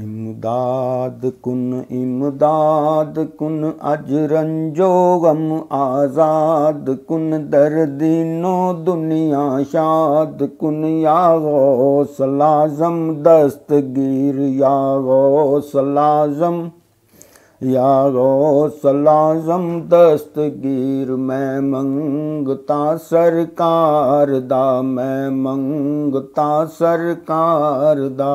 इमदाद कुन इमदाद कुन अज रंजो गम आज़ाद कुन दरदीनो दुनिया शाद कुन या गो सलाज़म दस्तगीर या गो सलाज़म या गो सलाज़म दस्तगीर मैं मंगता सरकार दा मैं मंगता सरकार दा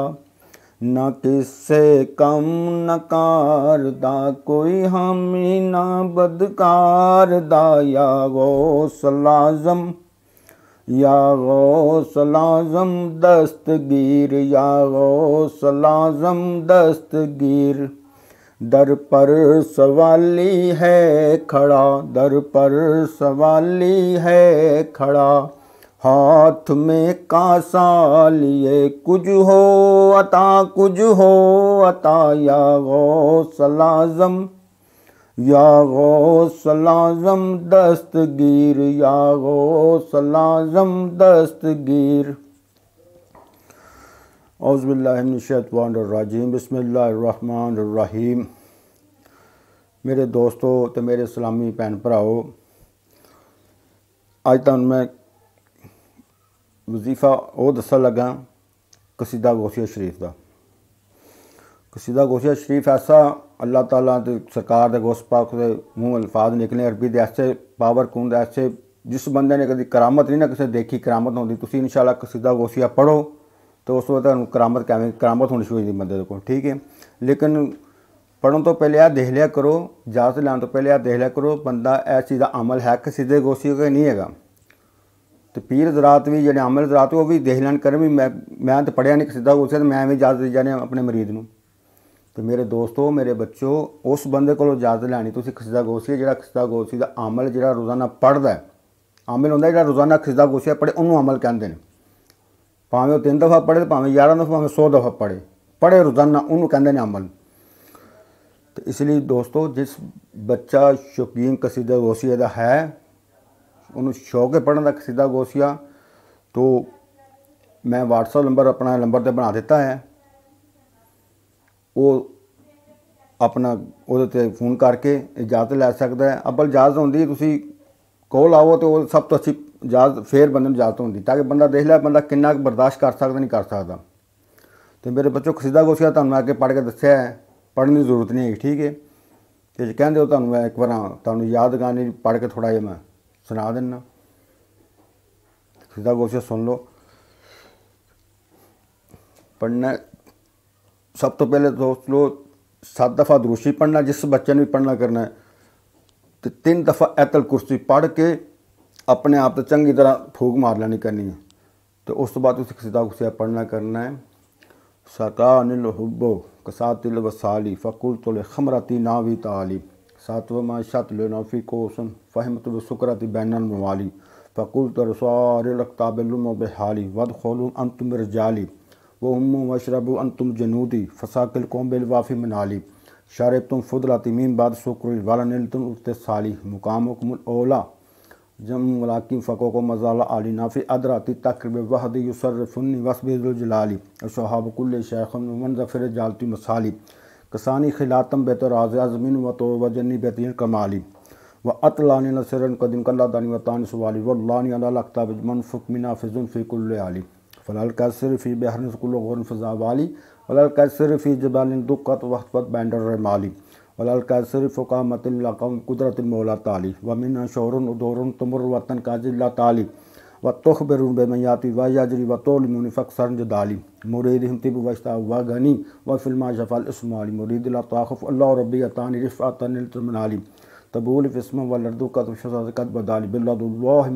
ਨਾ ਕਿਸੇ ਕੰਮ ਨਕਾਰ ਦਾ ਕੋਈ ਹਾਮੀ ਨਾ ਬਦਕਾਰ ਦਾ ਯਾ ਗੋਸ ਲਾਜ਼ਮ ਯਾ ਗੋਸ ਲਾਜ਼ਮ ਦਸਤਗੀਰ ਯਾ ਗੋਸ ਲਾਜ਼ਮ ਦਸਤਗੀਰ ਦਰ ਪਰ ਸਵਾਲੀ ਹੈ ਖੜਾ ਦਰ ਪਰ ਸਵਾਲੀ ਹੈ ਖੜਾ हाथ में कासा लिए कुछ हो अता कुछ हो अता या गौसलाजम या गौसलाजम दस्तगीर या गौसलाजम दस्तगीर औज़बिल्लाशतवानरजीम बसमीम मेरे दोस्तों तो मेरे सलामी भैन भराओ अज तुम तो मैं ਵਜ਼ੀਫਾ ਉਹ ਦੱਸਣ ਲੱਗਾ ਕਸੀਦਾ ਗੋਸੀਆ ਸ਼ਰੀਫ ਦਾ ਕਸੀਦਾ ਗੋਸੀਆ ਸ਼ਰੀਫ ਐਸਾ ਅੱਲਾਹ ਤਾਲਾ ਦੇ ਸਰਕਾਰ ਦੇ ਗੋਸ ਪਾਕ ਦੇ ਮੂੰਹ ਅਲਫਾਜ਼ ਨਿਕਲੇ ਅਰਬੀ ਦੇ ਐਸੇ ਪਾਵਰ ਕੁੰਦ ਐਸੇ ਜਿਸ ਬੰਦੇ ਨੇ ਕਦੀ ਕਰਾਮਤ ਨਹੀਂ ਨਾ ਕਿਸੇ ਦੇਖੀ ਕਰਾਮਤ ਹੁੰਦੀ ਤੁਸੀਂ ਇਨਸ਼ਾਅੱਲਾ ਕਸੀਦਾ ਗੋਸੀਆ ਪੜੋ ਤੇ ਉਸ ਵੇਲੇ ਤੁਹਾਨੂੰ ਕਰਾਮਤ ਕਿਵੇਂ ਕਰਾਮਤ ਹੋਣੀ ਸ਼ੁਰੂ ਹੋਈ ਜਾਂਦੀ ਬੰਦੇ ਦੇ ਕੋਲ ਠੀਕ ਹੈ ਲੇਕਿਨ ਪੜਨ ਤੋਂ ਪਹਿਲੇ ਆ ਦੇਖ ਲਿਆ ਕਰੋ ਜਾਤ ਲੈਣ ਤੋਂ ਪਹਿਲੇ ਆ ਦੇਖ ਲਿਆ ਕਰੋ ਬੰਦਾ ਐਸੀ ਦਾ ਅਮਲ ਹੈ ਕਿ ਸਿੱਧੇ ਗੋਸੀ ਹੋ ਕੇ ਨਹੀਂ ਹੈਗਾ ਤੇ ਪੀਰ ਦਰਾਤ ਵੀ ਜਿਹੜੇ ਅਮਲ ਦਰਾਤ ਉਹ ਵੀ ਦੇਹਲਨ ਕਰਨ ਵੀ ਮੈਂ ਮੈਂ ਤਾਂ ਪੜਿਆ ਨਹੀਂ ਕਿਸਦਾ ਉਸੇ ਤੇ ਮੈਂ ਵੀ ਜਾਦ ਦੇ ਜਾਣੇ ਆਪਣੇ ਮਰੀਦ ਨੂੰ ਤੇ ਮੇਰੇ ਦੋਸਤੋ ਮੇਰੇ ਬੱਚੋ ਉਸ ਬੰਦੇ ਕੋਲੋਂ ਜਾਦ ਲੈਣੀ ਤੁਸੀਂ ਕਿਸਦਾ ਗੋਸੀ ਜਿਹੜਾ ਕਿਸਦਾ ਗੋਸੀ ਦਾ ਅਮਲ ਜਿਹੜਾ ਰੋਜ਼ਾਨਾ ਪੜਦਾ ਹੈ ਅਮਲ ਹੁੰਦਾ ਜਿਹੜਾ ਰੋਜ਼ਾਨਾ ਕਿਸਦਾ ਗੋਸੀ ਪੜੇ ਉਹਨੂੰ ਅਮਲ ਕਹਿੰਦੇ ਨੇ ਭਾਵੇਂ ਉਹ ਤਿੰਨ ਦਫਾ ਪੜੇ ਭਾਵੇਂ 11 ਦਫਾ ਭਾਵੇਂ 100 ਦਫਾ ਪੜੇ ਪੜੇ ਰੋਜ਼ਾਨਾ ਉਹਨੂੰ ਕਹਿੰਦੇ ਨੇ ਅਮਲ ਤੇ ਇਸ ਲਈ ਦੋਸਤੋ ਜਿਸ ਬੱਚਾ ਸ਼ੁਕੀਨ ਕਸੀਦਾ ਗੋਸੀਆ ਦਾ ਹੈ ਉਹਨੂੰ ਸ਼ੌਕ ਹੈ ਪੜਨ ਦਾ ਕਸੀਦਾ ਗੋਸੀਆ ਤੋਂ ਮੈਂ WhatsApp ਨੰਬਰ ਆਪਣਾ ਨੰਬਰ ਤੇ ਬਣਾ ਦਿੱਤਾ ਹੈ ਉਹ ਆਪਣਾ ਉਹਦੇ ਤੇ ਫੋਨ ਕਰਕੇ ਇਜਾਜ਼ਤ ਲੈ ਸਕਦਾ ਹੈ ਅਬਲ ਇਜਾਜ਼ਤ ਹੁੰਦੀ ਹੈ ਤੁਸੀਂ ਕੋਲ ਆਓ ਤੇ ਉਹ ਸਭ ਤੋਂ ਅੱਛੀ ਇਜਾਜ਼ਤ ਫੇਰ ਬੰਦੇ ਨੂੰ ਇਜਾਜ਼ਤ ਹੁੰਦੀ ਤਾਂ ਕਿ ਬੰਦਾ ਦੇਖ ਲੈ ਬੰਦਾ ਕਿੰਨਾ ਕੁ ਬਰਦਾਸ਼ਤ ਕਰ ਸਕਦਾ ਨਹੀਂ ਕਰ ਸਕਦਾ ਤੇ ਮੇਰੇ ਬੱਚੋ ਖਸੀਦਾ ਗੋਸੀਆ ਤੁਹਾਨੂੰ ਆ ਕੇ ਪੜ ਕੇ ਦੱਸਿਆ ਹੈ ਪੜਨ ਦੀ ਜ਼ਰੂਰਤ ਨਹੀਂ ਹੈ ਠੀਕ ਹੈ ਤੇ ਜੇ ਕਹਿੰਦੇ ਹੋ ਤੁਹਾਨੂੰ ਮੈਂ ਇੱਕ ਵਾਰ ਤੁਹਾਨੂੰ ਯਾਦਗਾਨੀ ਪੜ ਪੜ੍ਹ ਕੇ ਥੋੜਾ ਜਿਹਾ ਮੈਂ ਸੁਣਾ ਦਿੰਨਾ ਸਿੱਧਾ ਗੋਸ਼ਾ ਸੁਣ ਲਓ ਪੜਨਾ ਸਭ ਤੋਂ ਪਹਿਲੇ ਦੋਸਤ ਲੋ ਸੱਤ ਦਫਾ ਦਰੂਸ਼ੀ ਪੜਨਾ ਜਿਸ ਬੱਚੇ ਨੂੰ ਵੀ ਪੜਨਾ ਕਰਨਾ ਹੈ ਤੇ ਤਿੰਨ ਦਫਾ ਐਤਲ ਕੁਰਸੀ ਪੜ ਕੇ ਆਪਣੇ ਆਪ ਤੇ ਚੰਗੀ ਤਰ੍ਹਾਂ ਫੂਕ ਮਾਰ ਲੈਣੀ ਕਰਨੀ ਹੈ ਤੇ ਉਸ ਤੋਂ ਬਾਅਦ ਤੁਸੀਂ ਸਿੱਧਾ ਗੁੱਸਾ ਪੜਨਾ ਕਰਨਾ ਹੈ ਸਕਾਨਿਲ ਹੁਬੋ ਕਸਾਤਿਲ ਵਸਾਲੀ ਫਕੁਲਤੁਲ ਖਮਰਤੀ ਨਾਵੀ ਤਾਲੀ सातवा शत लेनाफ़ी कोसन फ़हमत वसकरत बैन मवाली फ़कुल तरसारताबिलम वद खोलूँ अन तुम रजाली व उम वशरब अन तुम जनूदी फ़साकिल कोम्बिल वाफ़ी मनाली शारब तुम फुदला तमीम बाद शुक्र वाल तुम साली मुकाम ओला जम वलाकिम फ़को को मजाला आली नाफ़ी अदराती तकरब वहद युसर फ़ुन्नी वसबिलजलाली शहाबकुल्ल शेखन मंजफ़िर जालती मसाली कसानी खिलातम बेहतर जमीन व तो व जन्नी बेहतरीन कमाली व अत लानी नसरन कदिन कल्लादानी वतान सवाली वल्लानी अलाकताब मनफुक मिनाफिजुन फ़िकुल आली फ़लाल कैसर फ़ी बहरन स्कूल फ़ज़ा वाली वलाल कैसर फ़ी जबालिन दुक्कत पत बैंडर रमाली वलाल कैसर फुका मतिल कुदरत मौला ताली व मिना शोरन उदोरन तुमर वतन काजिल्ला ताली व तोह बरुन बेमयाती याजरी व तोल मुनिफक सरज दालिम मुरीद हमतिब वस्ता व गनी व फिल्मा जफाल इसमाली मुरीद अल्लाह रब्बी अतानी अल्ला रबी तनफ़ातमनालिम तबूल फ़िस्म व लरदू का तशत बदाली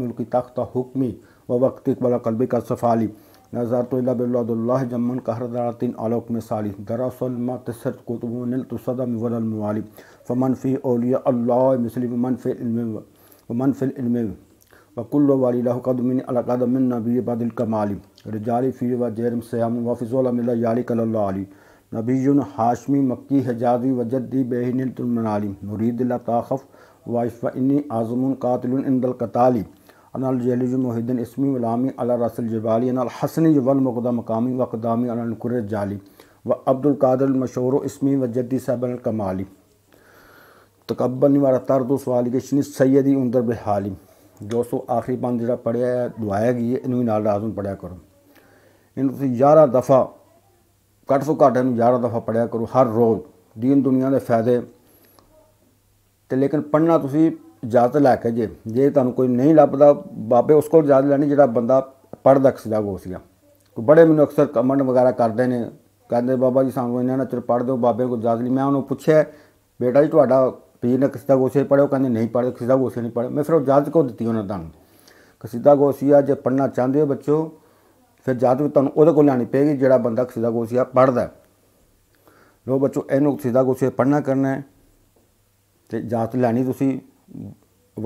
मुल्क तख्त हुक्मी व वक्त बला कलबी का सफ़ाली नज़र तो इला बिल्ला जमन कहरदारतिन आलोक में साली दरअसल तसर कुतबनतसदम फमन फी औलिया अल्लाह इल्म मसली मनफ़िल इल्म वकुल वालीकदमिन अलकदमिन नबी बदिलकमाली रजाल फ़ी व जैरम सयाम वफ़िज़ोलमिल्लाकल्ली नबीन हाशमी मक्की हजाजी वजदी बेहनतमनाली मुरीद ताखफ़ वाइफ़ इन्नी आज़म कातिलकताली अनजलज मोहिद्दीन इसमी वलामी अला रसल जबाली अनहसन वलमकदा मकामी वकदामी अनकुर जाली व अब्दुल्कादर मशहूर इसमी व जद्दी साहब कमाली तकबल वाला तरद सवाल के शनि सैदी उन्दर बहाली ਦੋਸਤੋ ਆਖਰੀ ਬੰਦ ਜਿਹੜਾ ਪੜਿਆ ਹੈ ਦੁਆਇਆ ਗਈ ਹੈ ਇਹਨੂੰ ਵੀ ਨਾਲ ਰਾਤ ਨੂੰ ਪੜਿਆ ਕਰੋ ਇਹਨੂੰ ਤੁਸੀਂ 11 ਦਫਾ ਘੱਟ ਤੋਂ ਘੱਟ ਇਹਨੂੰ 11 ਦਫਾ ਪੜਿਆ ਕਰੋ ਹਰ ਰੋਜ਼ ਦੀਨ ਦੁਨੀਆ ਦੇ ਫਾਇਦੇ ਤੇ ਲੇਕਿਨ ਪੜਨਾ ਤੁਸੀਂ ਜਾਤ ਲੈ ਕੇ ਜੇ ਜੇ ਤੁਹਾਨੂੰ ਕੋਈ ਨਹੀਂ ਲੱਭਦਾ ਬਾਬੇ ਉਸ ਕੋਲ ਜਾਦ ਲੈਣੀ ਜਿਹੜਾ ਬੰਦਾ ਪੜਦਾ ਖਸਦਾ ਹੋ ਸੀਗਾ ਕੋ ਬੜੇ ਮੈਨੂੰ ਅਕਸਰ ਕਮੈਂਟ ਵਗੈਰਾ ਕਰਦੇ ਨੇ ਕਹਿੰਦੇ ਬਾਬਾ ਜੀ ਸਾਨੂੰ ਇਹਨਾਂ ਨਾਲ ਚਿਰ ਪੜ ਦਿਓ ਬਾਬੇ ਕੋ ਜਾਦ ਲਈ ਮੈਂ ਉਹਨੂੰ ਪੁੱਛਿਆ ਬੇਟਾ ਜੀ ਤੁਹਾਡਾ ਪੀਰ ਨੇ ਕਸੀਦਾ ਗੋਸੇ ਪੜਿਓ ਕਹਿੰਦੇ ਨਹੀਂ ਪੜਿਓ ਕਸੀਦਾ ਗੋਸੇ ਨਹੀਂ ਪੜਿਓ ਮੈਂ ਫਿਰ ਉਹ ਜਾਤ ਕੋ ਦਿੱਤੀ ਉਹਨਾਂ ਦਾ ਕਸੀਦਾ ਗੋਸੀਆ ਜੇ ਪੜਨਾ ਚਾਹੁੰਦੇ ਹੋ ਬੱਚੋ ਫਿਰ ਜਾਤ ਵੀ ਤੁਹਾਨੂੰ ਉਹਦੇ ਕੋਲ ਲੈਣੀ ਪਏਗੀ ਜਿਹੜਾ ਬੰਦਾ ਕਸੀਦਾ ਗੋਸੀਆ ਪੜਦਾ ਲੋ ਬੱਚੋ ਇਹਨੂੰ ਕਸੀਦਾ ਗੋਸੀਆ ਪੜਨਾ ਕਰਨਾ ਹੈ ਤੇ ਜਾਤ ਲੈਣੀ ਤੁਸੀਂ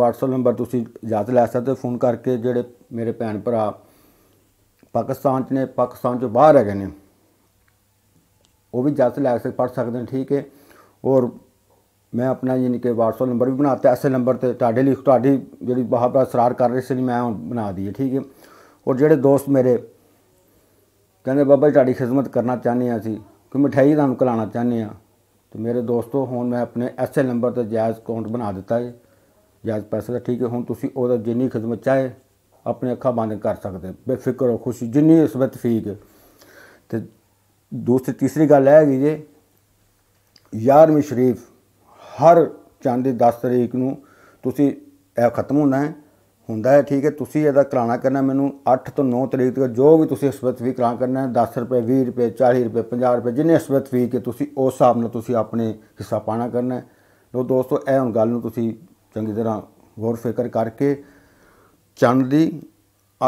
WhatsApp ਨੰਬਰ ਤੁਸੀਂ ਜਾਤ ਲੈ ਸਕਦੇ ਹੋ ਫੋਨ ਕਰਕੇ ਜਿਹੜੇ ਮੇਰੇ ਭੈਣ ਭਰਾ ਪਾਕਿਸਤਾਨ 'ਚ ਨੇ ਪਾਕਿਸਤਾਨ 'ਚੋਂ ਬਾਹਰ ਹੈਗੇ ਨੇ ਉਹ ਵੀ ਜਾਤ ਲੈ ਸਕਦੇ ਪੜ ਸਕਦੇ ਨੇ ਠੀਕ ਹੈ ਔਰ ਮੈਂ ਆਪਣਾ ਯਾਨੀ ਕਿ WhatsApp ਨੰਬਰ ਵੀ ਬਣਾਤਾ ਐਸੇ ਨੰਬਰ ਤੇ ਤੁਹਾਡੇ ਲਈ ਤੁਹਾਡੀ ਜਿਹੜੀ ਬਹੁਤ ਸਰਾਰ ਕਰ ਰਹੀ ਸੀ ਮੈਂ ਬਣਾ ਦਈਏ ਠੀਕ ਹੈ ਔਰ ਜਿਹੜੇ ਦੋਸਤ ਮੇਰੇ ਕਹਿੰਦੇ ਬਾਬਾ ਜੀ ਤੁਹਾਡੀ ਖਿਦਮਤ ਕਰਨਾ ਚਾਹੁੰਦੇ ਆ ਸੀ ਕਿ ਮਠਾਈ ਤੁਹਾਨੂੰ ਕਲਾਣਾ ਚਾਹੁੰਦੇ ਆ ਤੇ ਮੇਰੇ ਦੋਸਤੋ ਹੁਣ ਮੈਂ ਆਪਣੇ ਐਸੇ ਨੰਬਰ ਤੇ ਜਾਇਜ਼ ਅਕਾਊਂਟ ਬਣਾ ਦਿੱਤਾ ਹੈ ਜਾਇਜ਼ ਪੈਸੇ ਦਾ ਠੀਕ ਹੈ ਹੁਣ ਤੁਸੀਂ ਉਹਦਾ ਜਿੰਨੀ ਖਿਦਮਤ ਚਾਹੇ ਆਪਣੇ ਅੱਖਾਂ ਬੰਦ ਕਰ ਸਕਦੇ ਬੇਫਿਕਰ ਹੋ ਖੁਸ਼ੀ ਜਿੰਨੀ ਇਸ ਵਕਤ ਫੀਕ ਤੇ ਦੋਸਤ ਤੀਸਰੀ ਗੱਲ ਹੈ ਜੀ ਯਾਰ ਮੀ ਸ਼ਰੀਫ ਹਰ ਚੰਦ ਦੀ 10 ਤਰੀਕ ਨੂੰ ਤੁਸੀਂ ਇਹ ਖਤਮ ਹੋਣਾ ਹੈ ਹੁੰਦਾ ਹੈ ਠੀਕ ਹੈ ਤੁਸੀਂ ਇਹਦਾ ਕਰਾਣਾ ਕਰਨਾ ਮੈਨੂੰ 8 ਤੋਂ 9 ਤਰੀਕ ਤੱਕ ਜੋ ਵੀ ਤੁਸੀਂ ਹਸਪਤ ਵੀ ਕਰਾਣਾ ਕਰਨਾ ਹੈ 10 ਰੁਪਏ 20 ਰੁਪਏ 40 ਰੁਪਏ 50 ਰੁਪਏ ਜਿੰਨੇ ਹਸਪਤ ਵੀ ਕਿ ਤੁਸੀਂ ਉਸ ਹਿਸਾਬ ਨਾਲ ਤੁਸੀਂ ਆਪਣੇ ਹਿੱਸਾ ਪਾਣਾ ਕਰਨਾ ਹੈ ਲੋ ਦੋਸਤੋ ਇਹ ਹੁਣ ਗੱਲ ਨੂੰ ਤੁਸੀਂ ਚੰਗੀ ਤਰ੍ਹਾਂ ਗੌਰ ਫਿਕਰ ਕਰਕੇ ਚੰਦ ਦੀ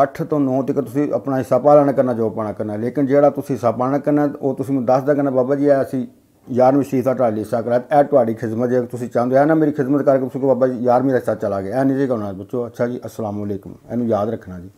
8 ਤੋਂ 9 ਤੱਕ ਤੁਸੀਂ ਆਪਣਾ ਹਿੱਸਾ ਪਾਣਾ ਕਰਨਾ ਜੋ ਪਾਣਾ ਕਰਨਾ ਲੇਕਿਨ ਜਿਹੜਾ ਤੁਸੀਂ ਹਿੱਸਾ ਪਾਣਾ ਕਰਨਾ ਉਹ ਤੁਸੀਂ ਮੈਨੂੰ ਦੱਸ ਦੇਣਾ ਬਾਬਾ ਜੀ ਆ ਅਸੀਂ ਯਾਰਵੀਂ ਸ਼ੀਫਾ ਤੁਹਾਡੀ ਸਾਕਰਾਤ ਐ ਤੁਹਾਡੀ ਖਿਦਮਤ ਜੇ ਤੁਸੀਂ ਚਾਹੁੰਦੇ ਆ ਨਾ ਮੇਰੀ ਖਿਦਮਤ ਕਰਕੇ ਤੁਸੀਂ ਕੋ ਬਾਬਾ ਜੀ ਯਾਰਵੀਂ ਰਸਤਾ ਚਲਾ ਗਿਆ ਐ ਨਹੀਂ ਜੇ ਕਹਣਾ ਬੱਚੋ ਅੱਛਾ ਜੀ ਅਸਲਾਮੁਅਲੈਕਮ ਇਹਨੂੰ ਯਾਦ ਰੱਖਣਾ ਜੀ